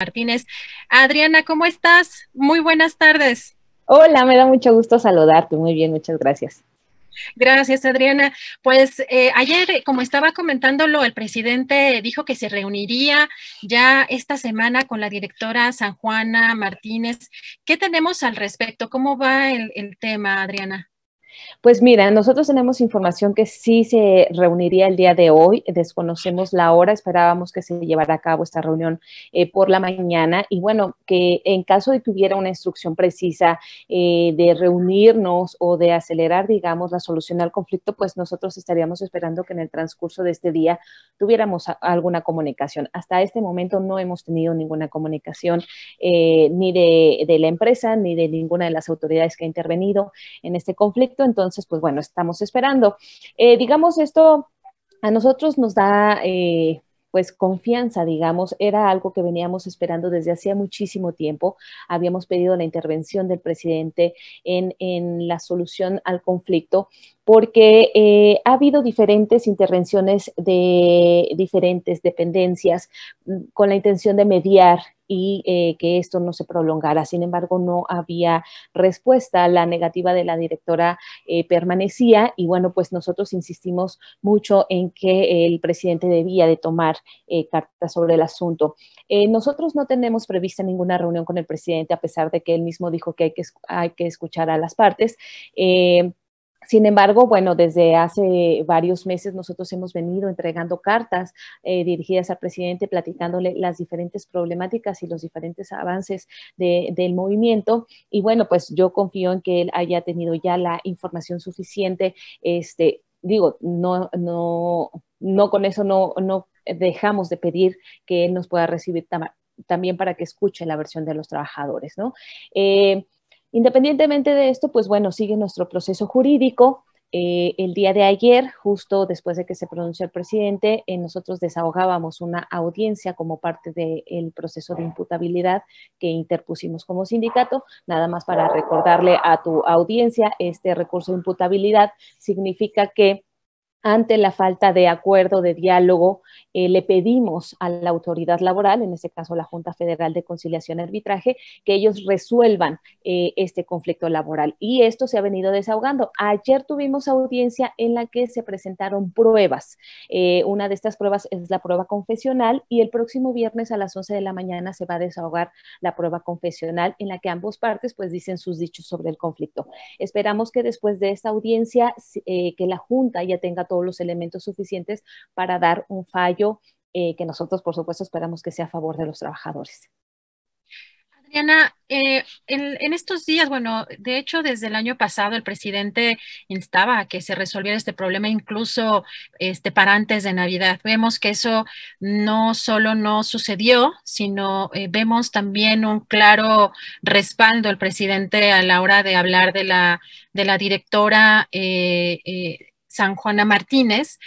Martínez. Adriana, ¿cómo estás? Muy buenas tardes. Hola, me da mucho gusto saludarte. Muy bien, muchas gracias. Gracias, Adriana. Pues eh, ayer, eh, como estaba comentándolo, el presidente dijo que se reuniría ya esta semana con la directora San Juana Martínez. ¿Qué tenemos al respecto? ¿Cómo va el tema, Adriana? Pues mira, nosotros tenemos información que sí se reuniría el día de hoy, desconocemos la hora, esperábamos que se llevara a cabo esta reunión eh, por la mañana y bueno, que en caso de que una instrucción precisa eh, de reunirnos o de acelerar, digamos, la solución al conflicto, pues nosotros estaríamos esperando que en el transcurso de este día tuviéramos alguna comunicación. Hasta este momento no hemos tenido ninguna comunicación eh, ni de la empresa ni de ninguna de las autoridades que ha intervenido en este conflicto entonces, pues bueno, estamos esperando. Eh, digamos, esto a nosotros nos da... Eh, pues confianza, digamos, era algo que veníamos esperando desde hacía muchísimo tiempo. Habíamos pedido la intervención del presidente en, la solución al conflicto porque eh, ha habido diferentes intervenciones de diferentes dependencias mm, con la intención de mediar y eh, que esto no se prolongara. Sin embargo, no había respuesta. La negativa de la directora eh, permanecía y bueno, pues nosotros insistimos mucho en que el presidente debía de tomar eh, cartas sobre el asunto. nosotros no tenemos prevista ninguna reunión con el presidente, a pesar de que él mismo dijo que, hay que escuchar a las partes. Sin embargo, bueno, desde hace varios meses nosotros hemos venido entregando cartas eh, dirigidas al presidente platicándole las diferentes problemáticas y los diferentes avances del movimiento. Y bueno, pues yo confío en que él haya tenido ya la información suficiente. Este, digo, no, no, no con eso no, dejamos de pedir que él nos pueda recibir también para que escuche la versión de los trabajadores, ¿no? Eh, Independientemente de esto, pues bueno, sigue nuestro proceso jurídico. Eh, el día de ayer, justo después de que se pronunció el presidente, eh, nosotros desahogábamos una audiencia como parte del proceso de imputabilidad que interpusimos como sindicato. Nada más para recordarle a tu audiencia, este recurso de imputabilidad significa que ante la falta de acuerdo, de diálogo, eh, le pedimos a la autoridad laboral, en este caso la Junta Federal de Conciliación y Arbitraje, que ellos resuelvan eh, este conflicto laboral. Y esto se ha venido desahogando. Ayer tuvimos audiencia en la que se presentaron pruebas. Eh, una de estas pruebas es la prueba confesional y el próximo viernes a las 11 de la mañana se va a desahogar la prueba confesional en la que ambos partes pues dicen sus dichos sobre el conflicto. Esperamos que después de esta audiencia que la Junta ya tenga todos los elementos suficientes para dar un fallo eh, que nosotros, por supuesto, esperamos que sea a favor de los trabajadores. Adriana, eh, en, estos días, bueno, de hecho, desde el año pasado el presidente instaba a que se resolviera este problema incluso este, para antes de Navidad. Vemos que eso no solo no sucedió, sino eh, vemos también un claro respaldo del presidente a la hora de hablar de la, directora. San Juana Martínez.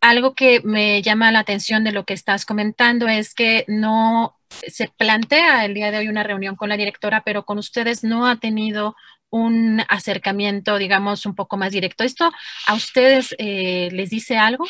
Algo que me llama la atención de lo que estás comentando es que no se plantea el día de hoy una reunión con la directora, pero con ustedes no ha tenido un acercamiento, digamos, un poco más directo. ¿Esto a ustedes eh, les dice algo?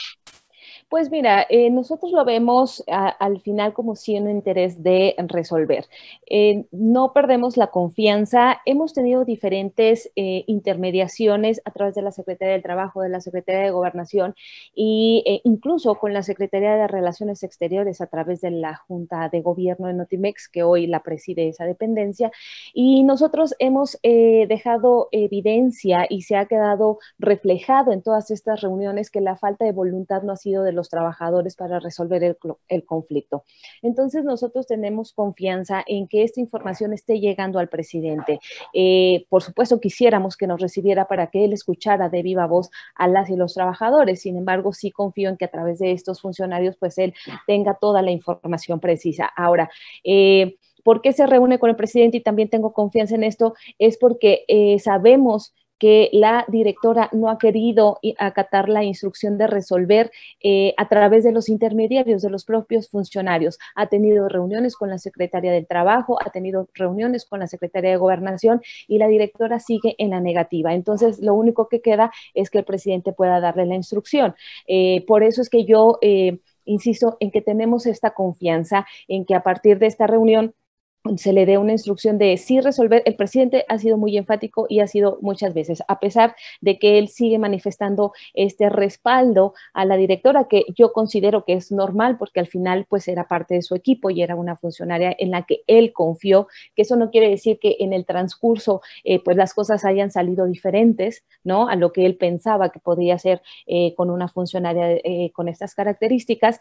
Pues mira, eh, nosotros lo vemos al final como si un interés de resolver. Eh, no perdemos la confianza. Hemos tenido diferentes eh, intermediaciones a través de la Secretaría del Trabajo, de la Secretaría de Gobernación e incluso con la Secretaría de Relaciones Exteriores a través de la Junta de Gobierno de Notimex, que hoy la preside esa dependencia. Y nosotros hemos dejado evidencia y se ha quedado reflejado en todas estas reuniones que la falta de voluntad no ha sido de los trabajadores para resolver el, conflicto. Entonces, nosotros tenemos confianza en que esta información esté llegando al presidente. Eh, por supuesto, quisiéramos que nos recibiera para que él escuchara de viva voz a las y los trabajadores. Sin embargo, sí confío en que a través de estos funcionarios, pues él tenga toda la información precisa. Ahora, eh, ¿por qué se reúne con el presidente? Y también tengo confianza en esto, es porque eh, sabemos que la directora no ha querido acatar la instrucción de resolver eh, a través de los intermediarios, de los propios funcionarios. Ha tenido reuniones con la Secretaría del Trabajo, ha tenido reuniones con la Secretaría de Gobernación y la directora sigue en la negativa. Entonces, lo único que queda es que el presidente pueda darle la instrucción. Eh, por eso es que yo... Eh, insisto en que tenemos esta confianza en que a partir de esta reunión se le dé una instrucción de sí resolver. El presidente ha sido muy enfático y ha sido muchas veces, a pesar de que él sigue manifestando este respaldo a la directora, que yo considero que es normal porque al final pues era parte de su equipo y era una funcionaria en la que él confió, que eso no quiere decir que en el transcurso eh, pues las cosas hayan salido diferentes, ¿no? A lo que él pensaba que podría ser eh, con una funcionaria eh, con estas características.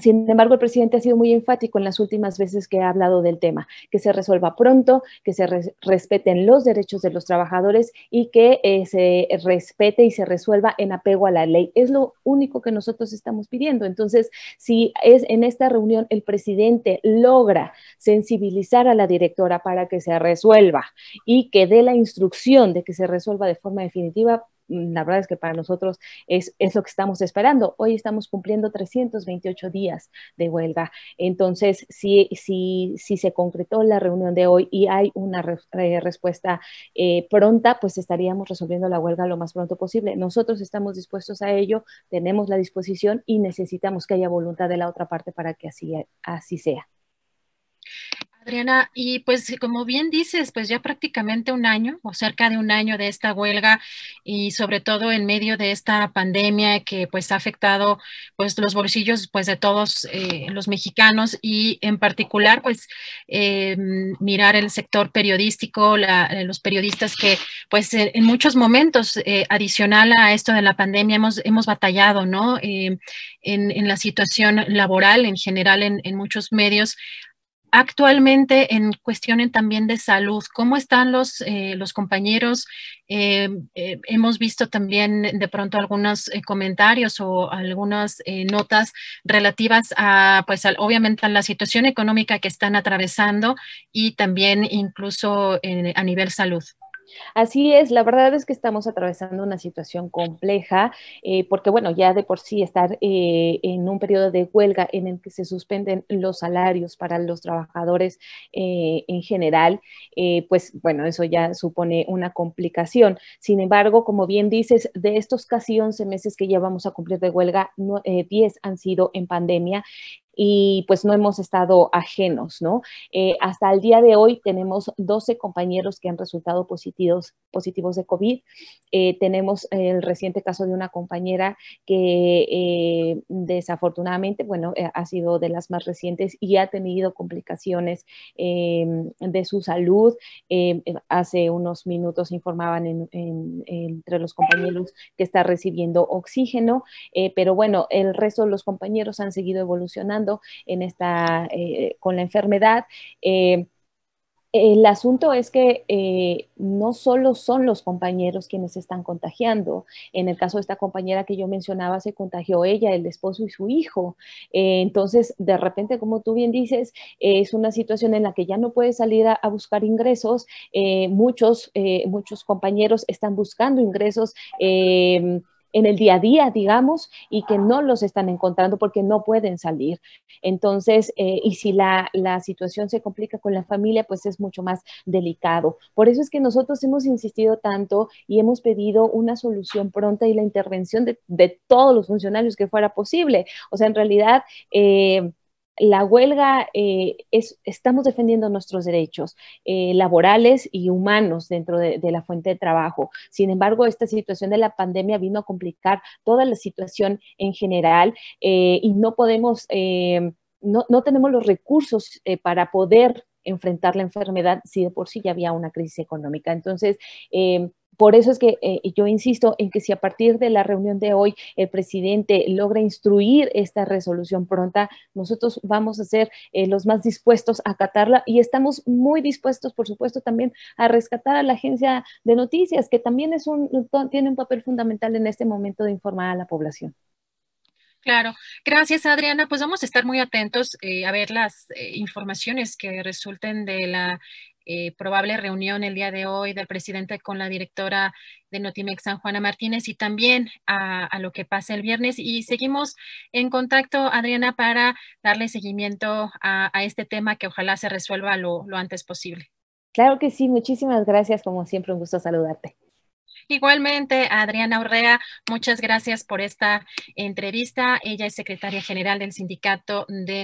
Sin embargo, el presidente ha sido muy enfático en las últimas veces que ha hablado del tema, que se resuelva pronto, que se respeten los derechos de los trabajadores y que eh, se respete y se resuelva en apego a la ley. Es lo único que nosotros estamos pidiendo. Entonces, si es en esta reunión el presidente logra sensibilizar a la directora para que se resuelva y que dé la instrucción de que se resuelva de forma definitiva, Mm, la verdad es que para nosotros es, lo que estamos esperando. Hoy estamos cumpliendo 328 días de huelga. Entonces, si, si, si se concretó la reunión de hoy y hay una eh, respuesta eh, pronta, pues estaríamos resolviendo la huelga lo más pronto posible. Nosotros estamos dispuestos a ello, tenemos la disposición y necesitamos que haya voluntad de la otra parte para que así sea. Adriana, y pues como bien dices, pues ya prácticamente un año o cerca de un año de esta huelga y sobre todo en medio de esta pandemia que pues ha afectado pues los bolsillos pues de todos eh, los mexicanos y en particular pues eh, mirar el sector periodístico, eh, los periodistas que pues en muchos momentos adicional a esto de la pandemia hemos, hemos batallado, ¿no? En, la situación laboral en general en, en muchos medios Actualmente, en cuestiones también de salud, ¿cómo están los, eh, los compañeros? Eh, eh, hemos visto también de pronto algunos comentarios o algunas notas relativas a, pues, obviamente, a la situación económica que están atravesando y también incluso a nivel salud. Así es, la verdad es que estamos atravesando una situación compleja, eh, porque bueno, ya de por sí estar eh, en un periodo de huelga en el que se suspenden los salarios para los trabajadores eh, en general, pues bueno, eso ya supone una complicación. Sin embargo, como bien dices, de estos casi 11 meses que ya vamos a cumplir de huelga, 10 han sido en pandemia y pues no hemos estado ajenos, ¿no? Eh, hasta el día de hoy tenemos 12 compañeros que han resultado positivos, positivos de COVID. Eh, tenemos el reciente caso de una compañera que eh, desafortunadamente, bueno, ha sido de las más recientes y ha tenido complicaciones de su salud. hace unos minutos informaban entre los compañeros que está recibiendo oxígeno, pero bueno, el resto de los compañeros han seguido evolucionando en esta, eh, con la enfermedad. Eh, el asunto es que eh, no solo son los compañeros quienes están contagiando. En el caso de esta compañera que yo mencionaba, se contagió ella, el esposo y su hijo. entonces, de repente, como tú bien dices, es una situación en la que ya no puede salir a, a buscar ingresos. muchos, muchos compañeros están buscando ingresos en el día a día, digamos, y que no los están encontrando porque no pueden salir. Entonces, eh, y si la, situación se complica con la familia, pues es mucho más delicado. Por eso es que nosotros hemos insistido tanto y hemos pedido una solución pronta y la intervención de, todos los funcionarios que fuera posible. O sea, en realidad... Eh, la huelga eh, es, estamos defendiendo nuestros derechos eh, laborales y humanos dentro de, la fuente de trabajo. Sin embargo, esta situación de la pandemia vino a complicar toda la situación en general eh, y no podemos, no, tenemos los recursos para poder enfrentar la enfermedad si de por sí ya había una crisis económica. Entonces, por eso es que eh, yo insisto en que si a partir de la reunión de hoy el presidente logra instruir esta resolución pronta, nosotros vamos a ser eh, los más dispuestos a acatarla y estamos muy dispuestos, por supuesto, también a rescatar a la agencia de noticias, que también es un, tiene un papel fundamental en este momento de informar a la población. Claro, gracias Adriana. Pues vamos a estar muy atentos eh, a ver las informaciones que resulten de la eh, probable reunión el día de hoy del presidente con la directora de Notimex San Juana Martínez y también a, lo que pasa el viernes. Y seguimos en contacto, Adriana, para darle seguimiento a, este tema que ojalá se resuelva lo, lo antes posible. Claro que sí, muchísimas gracias. Como siempre, un gusto saludarte. Igualmente, Adriana Urrea, muchas gracias por esta entrevista. Ella es secretaria general del sindicato de...